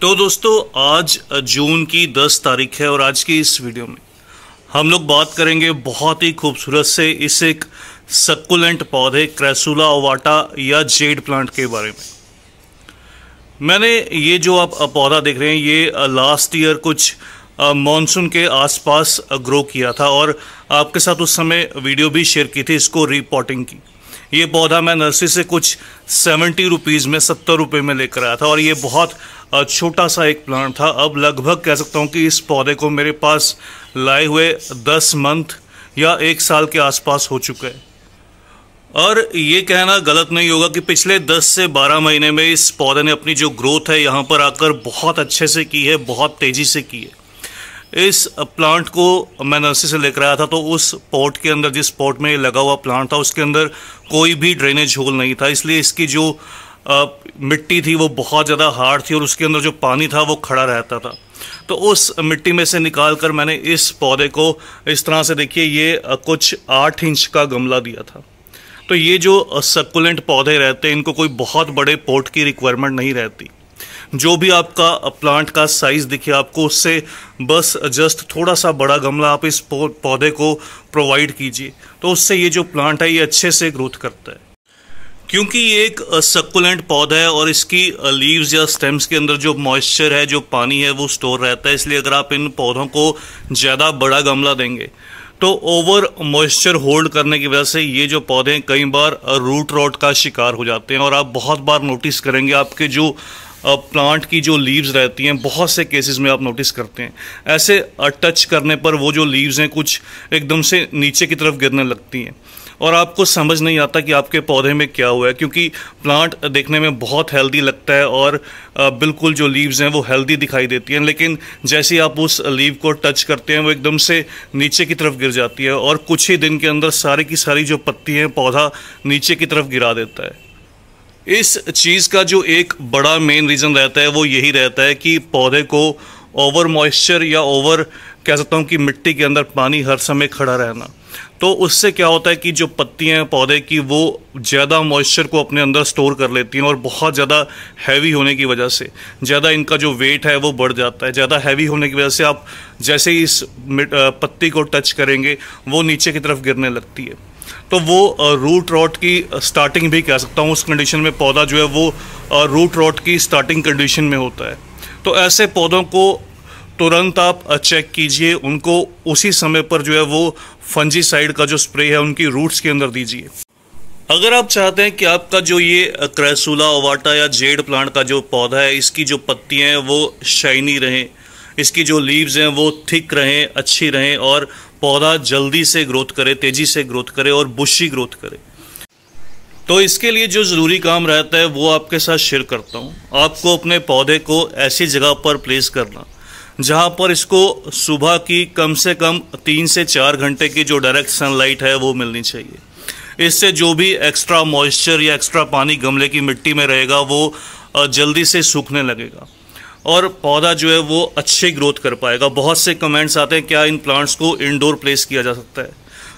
तो दोस्तों आज जून की 10 तारीख है और आज की इस वीडियो में हम लोग बात करेंगे बहुत ही खूबसूरत से इस एक सक्कुलेंट पौधे क्रेसुला ओवाटा या जेड प्लांट के बारे में मैंने ये जो आप पौधा देख रहे हैं ये लास्ट ईयर कुछ मॉनसून के आसपास ग्रो किया था और आपके साथ उस समय वीडियो भी शेयर की थी इसको रिपोर्टिंग की ये पौधा मैं नर्सरी से कुछ सेवेंटी रुपीज़ में सत्तर रुपये में लेकर आया था और ये बहुत छोटा सा एक प्लांट था अब लगभग कह सकता हूँ कि इस पौधे को मेरे पास लाए हुए दस मंथ या एक साल के आसपास हो चुका है और ये कहना गलत नहीं होगा कि पिछले 10 से 12 महीने में इस पौधे ने अपनी जो ग्रोथ है यहाँ पर आकर बहुत अच्छे से की है बहुत तेज़ी से की है इस प्लांट को मैं नर्सरी से लेकर आया था तो उस पॉट के अंदर जिस पॉट में लगा हुआ प्लांट था उसके अंदर कोई भी ड्रेनेज होल नहीं था इसलिए इसकी जो आ, मिट्टी थी वो बहुत ज़्यादा हार्ड थी और उसके अंदर जो पानी था वो खड़ा रहता था तो उस मिट्टी में से निकाल कर मैंने इस पौधे को इस तरह से देखिए ये कुछ आठ इंच का गमला दिया था तो ये जो सकुलेंट पौधे रहते हैं इनको कोई बहुत बड़े पोर्ट की रिक्वायरमेंट नहीं रहती जो भी आपका प्लांट का साइज़ दिखे आपको उससे बस जस्ट थोड़ा सा बड़ा गमला आप इस पौधे को प्रोवाइड कीजिए तो उससे ये जो प्लांट है ये अच्छे से ग्रोथ करता है क्योंकि ये एक सक्कुलेंट पौधा है और इसकी लीव्स या स्टेम्स के अंदर जो मॉइस्चर है जो पानी है वो स्टोर रहता है इसलिए अगर आप इन पौधों को ज़्यादा बड़ा गमला देंगे तो ओवर मॉइस्चर होल्ड करने की वजह से ये जो पौधे कई बार रूट रॉट का शिकार हो जाते हैं और आप बहुत बार नोटिस करेंगे आपके जो प्लांट की जो लीव्स रहती हैं बहुत से केसेस में आप नोटिस करते हैं ऐसे टच करने पर वो जो लीव्स हैं कुछ एकदम से नीचे की तरफ गिरने लगती हैं और आपको समझ नहीं आता कि आपके पौधे में क्या हुआ है क्योंकि प्लांट देखने में बहुत हेल्दी लगता है और बिल्कुल जो लीव्स हैं वो हेल्दी दिखाई देती हैं लेकिन जैसे ही आप उस लीव को टच करते हैं वो एकदम से नीचे की तरफ गिर जाती है और कुछ ही दिन के अंदर सारी की सारी जो पत्ती हैं पौधा नीचे की तरफ गिरा देता है इस चीज़ का जो एक बड़ा मेन रीज़न रहता है वो यही रहता है कि पौधे को ओवर मॉइस्चर या ओवर कह सकता हूँ कि मिट्टी के अंदर पानी हर समय खड़ा रहना तो उससे क्या होता है कि जो पत्तियाँ हैं पौधे की वो ज़्यादा मॉइस्चर को अपने अंदर स्टोर कर लेती हैं और बहुत ज़्यादा हैवी होने की वजह से ज़्यादा इनका जो वेट है वो बढ़ जाता है ज़्यादा हैवी होने की वजह से आप जैसे ही इस पत्ती को टच करेंगे वो नीचे की तरफ गिरने लगती है तो वो रूट रॉट की स्टार्टिंग भी कह सकता हूँ उस कंडीशन में पौधा जो है वो रूट रॉट की स्टार्टिंग कंडीशन में होता है तो ऐसे पौधों को तुरंत आप चेक कीजिए उनको उसी समय पर जो है वो फंजी साइड का जो स्प्रे है उनकी रूट्स के अंदर दीजिए अगर आप चाहते हैं कि आपका जो ये क्रैसूला ओवाटा या जेड प्लांट का जो पौधा है इसकी जो पत्तियाँ हैं वो शाइनी रहें इसकी जो लीव्स हैं वो थिक रहें अच्छी रहें और पौधा जल्दी से ग्रोथ करे तेजी से ग्रोथ करे और बुशी ग्रोथ करे तो इसके लिए जो ज़रूरी काम रहता है वो आपके साथ शेयर करता हूँ आपको अपने पौधे को ऐसी जगह पर प्लेस करना जहाँ पर इसको सुबह की कम से कम तीन से चार घंटे की जो डायरेक्ट सनलाइट है वो मिलनी चाहिए इससे जो भी एक्स्ट्रा मॉइस्चर या एक्स्ट्रा पानी गमले की मिट्टी में रहेगा वो जल्दी से सूखने लगेगा और पौधा जो है वो अच्छे ग्रोथ कर पाएगा बहुत से कमेंट्स आते हैं क्या इन प्लांट्स को इनडोर प्लेस किया जा सकता है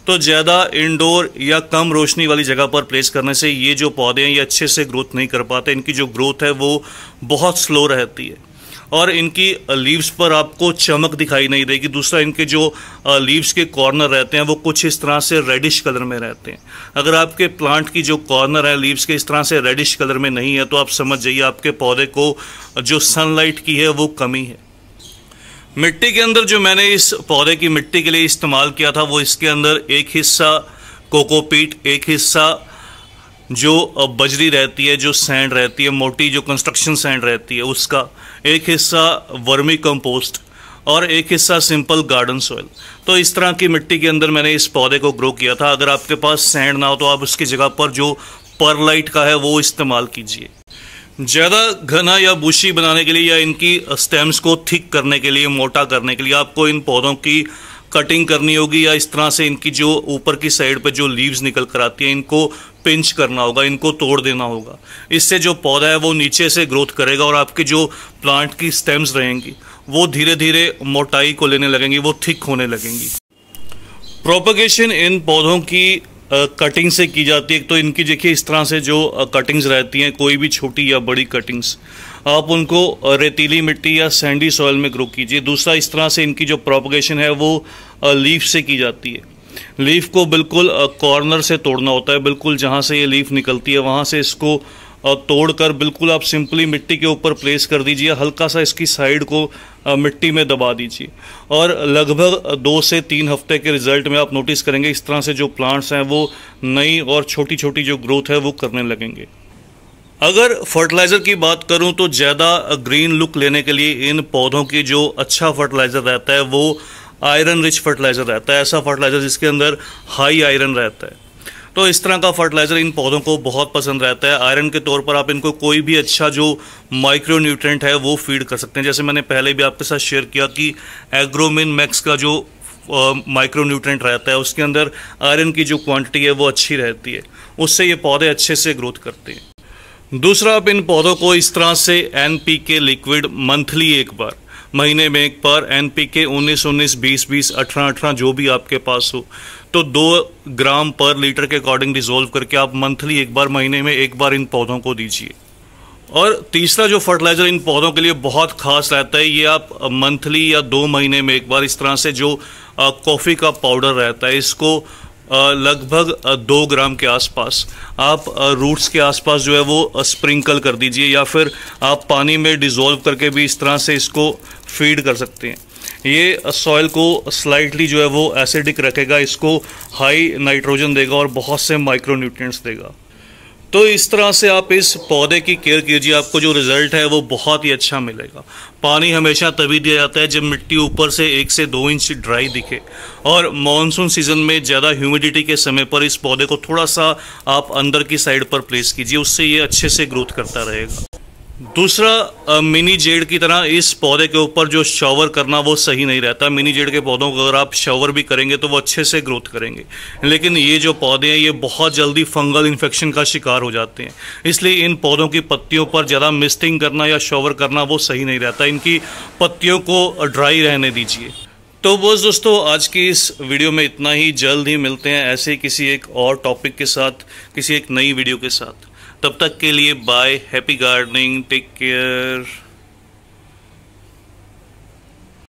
तो ज़्यादा इंडोर या कम रोशनी वाली जगह पर प्लेस करने से ये जो पौधे हैं ये अच्छे से ग्रोथ नहीं कर पाते इनकी जो ग्रोथ है वो बहुत स्लो रहती है और इनकी लीव्स पर आपको चमक दिखाई नहीं देगी दूसरा इनके जो लीव्स के कॉर्नर रहते हैं वो कुछ इस तरह से रेडिश कलर में रहते हैं अगर आपके प्लांट की जो कॉर्नर है लीव्स के इस तरह से रेडिश कलर में नहीं है तो आप समझ जाइए आपके पौधे को जो सनलाइट की है वो कमी है मिट्टी के अंदर जो मैंने इस पौधे की मिट्टी के लिए इस्तेमाल किया था वो इसके अंदर एक हिस्सा कोकोपीट एक हिस्सा जो बजरी रहती है जो सैंड रहती है मोटी जो कंस्ट्रक्शन सैंड रहती है उसका एक हिस्सा वर्मी कंपोस्ट और एक हिस्सा सिंपल गार्डन सोयल तो इस तरह की मिट्टी के अंदर मैंने इस पौधे को ग्रो किया था अगर आपके पास सैंड ना हो तो आप उसकी जगह पर जो परलाइट का है वो इस्तेमाल कीजिए ज़्यादा घना या बुशी बनाने के लिए या इनकी स्टेम्स को थिक करने के लिए मोटा करने के लिए आपको इन पौधों की कटिंग करनी होगी या इस तरह से इनकी जो ऊपर की साइड पर जो लीव्स निकल कर आती हैं इनको पिंच करना होगा इनको तोड़ देना होगा इससे जो पौधा है वो नीचे से ग्रोथ करेगा और आपके जो प्लांट की स्टेम्स रहेंगी वो धीरे धीरे मोटाई को लेने लगेंगी वो थिक होने लगेंगी प्रोपगेशन इन पौधों की कटिंग से की जाती है तो इनकी देखिए इस तरह से जो कटिंग्स रहती हैं कोई भी छोटी या बड़ी कटिंग्स आप उनको रेतीली मिट्टी या सैंडी सॉयल में ग्रो कीजिए दूसरा इस तरह से इनकी जो प्रोपगेशन है वो लीफ से की जाती है लीफ को बिल्कुल कॉर्नर से तोड़ना होता है बिल्कुल जहाँ से ये लीफ निकलती है वहाँ से इसको तोड़कर बिल्कुल आप सिंपली मिट्टी के ऊपर प्लेस कर दीजिए हल्का सा इसकी साइड को मिट्टी में दबा दीजिए और लगभग दो से तीन हफ्ते के रिजल्ट में आप नोटिस करेंगे इस तरह से जो प्लांट्स हैं वो नई और छोटी छोटी जो ग्रोथ है वो करने लगेंगे अगर फर्टिलाइज़र की बात करूं तो ज़्यादा ग्रीन लुक लेने के लिए इन पौधों की जो अच्छा फर्टिलाइज़र रहता है वो आयरन रिच फर्टिलाइज़र रहता है ऐसा फर्टिलाइज़र जिसके अंदर हाई आयरन रहता है तो इस तरह का फर्टिलाइज़र इन पौधों को बहुत पसंद रहता है आयरन के तौर पर आप इनको कोई भी अच्छा जो माइक्रो न्यूट्रेंट है वो फीड कर सकते हैं जैसे मैंने पहले भी आपके साथ शेयर किया कि एग्रोमिन मैक्स का जो माइक्रो न्यूट्रेंट रहता है उसके अंदर आयरन की जो क्वांटिटी है वो अच्छी रहती है उससे ये पौधे अच्छे से ग्रोथ करते हैं दूसरा आप इन पौधों को इस तरह से एन लिक्विड मंथली एक बार महीने में एक पर एन पी के उन्नीस उन्नीस बीस बीस अठारह अठारह जो भी आपके पास हो तो दो ग्राम पर लीटर के अकॉर्डिंग डिजोल्व करके आप मंथली एक बार महीने में एक बार इन पौधों को दीजिए और तीसरा जो फर्टिलाइज़र इन पौधों के लिए बहुत खास रहता है ये आप मंथली या दो महीने में एक बार इस तरह से जो कॉफ़ी का पाउडर रहता है इसको लगभग दो ग्राम के आसपास आप रूट्स के आसपास जो है वो स्प्रिंकल कर दीजिए या फिर आप पानी में डिज़ोल्व करके भी इस तरह से इसको फीड कर सकते हैं ये सॉयल को स्लाइटली जो है वो एसिडिक रखेगा इसको हाई नाइट्रोजन देगा और बहुत से माइक्रोन्यूट्रिएंट्स देगा तो इस तरह से आप इस पौधे की केयर कीजिए आपको जो रिज़ल्ट है वो बहुत ही अच्छा मिलेगा पानी हमेशा तभी दिया जाता है जब मिट्टी ऊपर से एक से दो इंच ड्राई दिखे और मानसून सीज़न में ज़्यादा ह्यूमिडिटी के समय पर इस पौधे को थोड़ा सा आप अंदर की साइड पर प्लेस कीजिए उससे ये अच्छे से ग्रोथ करता रहेगा दूसरा मिनी जेड की तरह इस पौधे के ऊपर जो शावर करना वो सही नहीं रहता मिनी जेड के पौधों को अगर आप शावर भी करेंगे तो वो अच्छे से ग्रोथ करेंगे लेकिन ये जो पौधे हैं ये बहुत जल्दी फंगल इन्फेक्शन का शिकार हो जाते हैं इसलिए इन पौधों की पत्तियों पर ज़्यादा मिस्टिंग करना या शावर करना वो सही नहीं रहता इनकी पत्तियों को ड्राई रहने दीजिए तो बस दोस्तों आज की इस वीडियो में इतना ही जल्द ही मिलते हैं ऐसे किसी एक और टॉपिक के साथ किसी एक नई वीडियो के साथ तब तक के लिए bye happy gardening take care